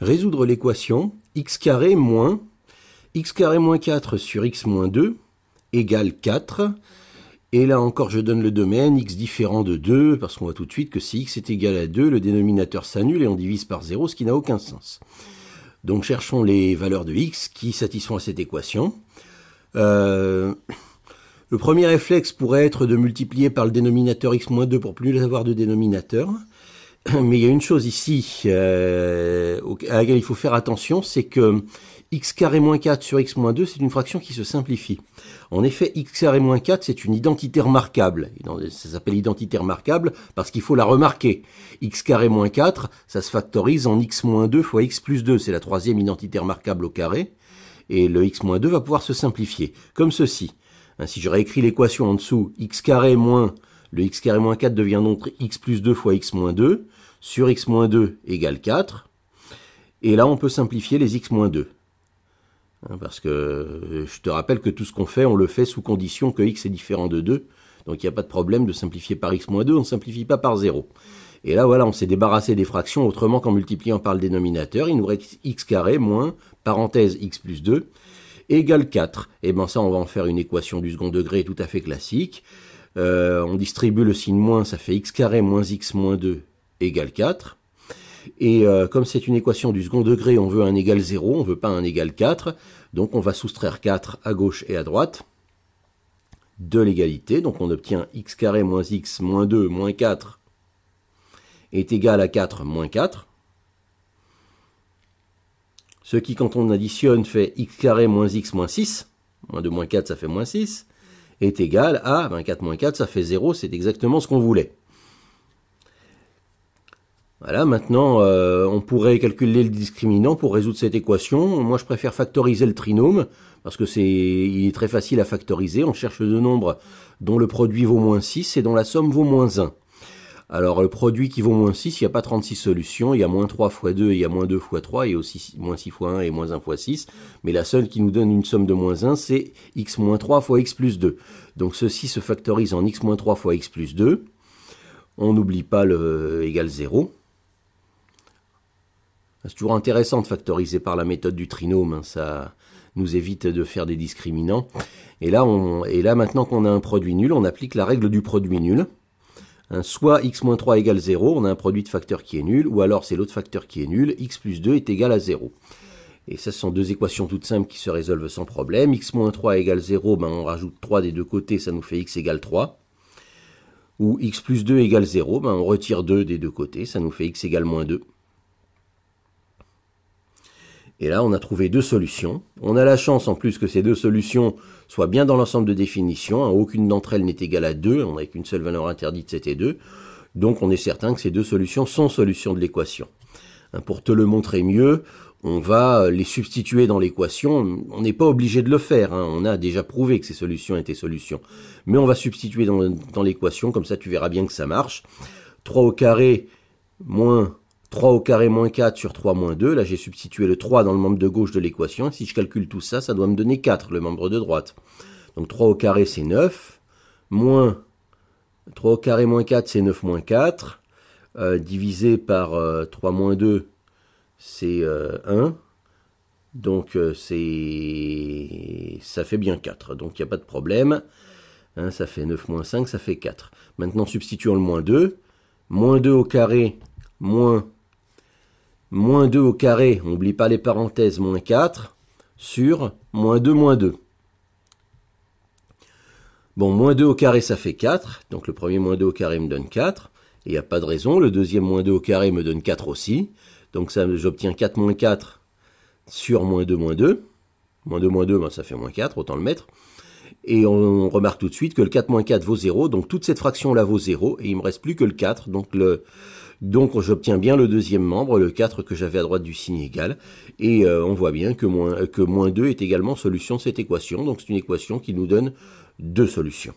Résoudre l'équation x carré moins x carré moins 4 sur x moins 2 égale 4. Et là encore, je donne le domaine, x différent de 2, parce qu'on voit tout de suite que si x est égal à 2, le dénominateur s'annule et on divise par 0, ce qui n'a aucun sens. Donc cherchons les valeurs de x qui satisfont à cette équation. Euh, le premier réflexe pourrait être de multiplier par le dénominateur x-2 moins pour plus avoir de dénominateur. Mais il y a une chose ici euh, à laquelle il faut faire attention, c'est que x carré moins 4 sur x moins 2, c'est une fraction qui se simplifie. En effet, x carré moins 4, c'est une identité remarquable. Ça s'appelle identité remarquable parce qu'il faut la remarquer. x carré moins 4, ça se factorise en x moins 2 fois x plus 2. C'est la troisième identité remarquable au carré. Et le x moins 2 va pouvoir se simplifier, comme ceci. Hein, si j'aurais écrit l'équation en dessous, x carré moins le x carré moins 4 devient donc x plus 2 fois x moins 2, sur x moins 2 égale 4. Et là, on peut simplifier les x moins 2. Hein, parce que euh, je te rappelle que tout ce qu'on fait, on le fait sous condition que x est différent de 2. Donc il n'y a pas de problème de simplifier par x moins 2, on ne simplifie pas par 0. Et là, voilà, on s'est débarrassé des fractions autrement qu'en multipliant par le dénominateur. Il nous reste x carré moins, parenthèse, x plus 2, égale 4. Et bien ça, on va en faire une équation du second degré tout à fait classique. Euh, on distribue le signe moins, ça fait x carré moins x moins 2 égale 4. Et euh, comme c'est une équation du second degré, on veut un égal 0, on ne veut pas un égal 4. Donc on va soustraire 4 à gauche et à droite de l'égalité. Donc on obtient x carré moins x moins 2 moins 4 est égal à 4 moins 4. Ce qui, quand on additionne, fait x carré moins x moins 6. Moins 2 moins 4, ça fait moins 6 est égal à 24 4 moins 4, ça fait 0, c'est exactement ce qu'on voulait. Voilà, maintenant euh, on pourrait calculer le discriminant pour résoudre cette équation. Moi je préfère factoriser le trinôme parce que c'est est très facile à factoriser. On cherche deux nombres dont le produit vaut moins 6 et dont la somme vaut moins 1. Alors, le produit qui vaut moins 6, il n'y a pas 36 solutions, il y a moins 3 fois 2, et il y a moins 2 x 3, et aussi moins 6 fois 1 et moins 1 x 6. Mais la seule qui nous donne une somme de moins 1, c'est x moins 3 fois x plus 2. Donc, ceci se factorise en x moins 3 fois x plus 2. On n'oublie pas le égal 0. C'est toujours intéressant de factoriser par la méthode du trinôme, hein. ça nous évite de faire des discriminants. Et là, on, et là maintenant qu'on a un produit nul, on applique la règle du produit nul soit x moins 3 égale 0, on a un produit de facteur qui est nul, ou alors c'est l'autre facteur qui est nul, x plus 2 est égal à 0. Et ça, ce sont deux équations toutes simples qui se résolvent sans problème. x moins 3 égale 0, ben, on rajoute 3 des deux côtés, ça nous fait x égale 3. Ou x plus 2 égale 0, ben, on retire 2 des deux côtés, ça nous fait x égale moins 2. Et là, on a trouvé deux solutions. On a la chance en plus que ces deux solutions soient bien dans l'ensemble de définition. Hein, aucune d'entre elles n'est égale à 2. On n'a qu'une seule valeur interdite, c'était 2. Donc on est certain que ces deux solutions sont solutions de l'équation. Hein, pour te le montrer mieux, on va euh, les substituer dans l'équation. On n'est pas obligé de le faire. Hein. On a déjà prouvé que ces solutions étaient solutions. Mais on va substituer dans, dans l'équation. Comme ça, tu verras bien que ça marche. 3 au carré moins 3 au carré moins 4 sur 3 moins 2. Là, j'ai substitué le 3 dans le membre de gauche de l'équation. Si je calcule tout ça, ça doit me donner 4, le membre de droite. Donc 3 au carré, c'est 9. Moins 3 au carré moins 4, c'est 9 moins 4. Euh, divisé par 3 euh, moins 2, c'est 1. Euh, Donc c'est ça fait bien 4. Donc il n'y a pas de problème. Hein, ça fait 9 moins 5, ça fait 4. Maintenant, substituons le moins 2. Moins 2 au carré, moins moins 2 au carré, on n'oublie pas les parenthèses, moins 4, sur moins 2, moins 2. Bon, moins 2 au carré, ça fait 4. Donc le premier moins 2 au carré me donne 4. Et il n'y a pas de raison. Le deuxième moins 2 au carré me donne 4 aussi. Donc j'obtiens 4 moins 4 sur moins 2, moins 2. Moins 2, moins 2, ben, ça fait moins 4, autant le mettre. Et on remarque tout de suite que le 4 moins 4 vaut 0. Donc toute cette fraction-là vaut 0. Et il ne me reste plus que le 4. Donc le, donc j'obtiens bien le deuxième membre, le 4 que j'avais à droite du signe égal, et euh, on voit bien que moins, que moins 2 est également solution de cette équation, donc c'est une équation qui nous donne deux solutions.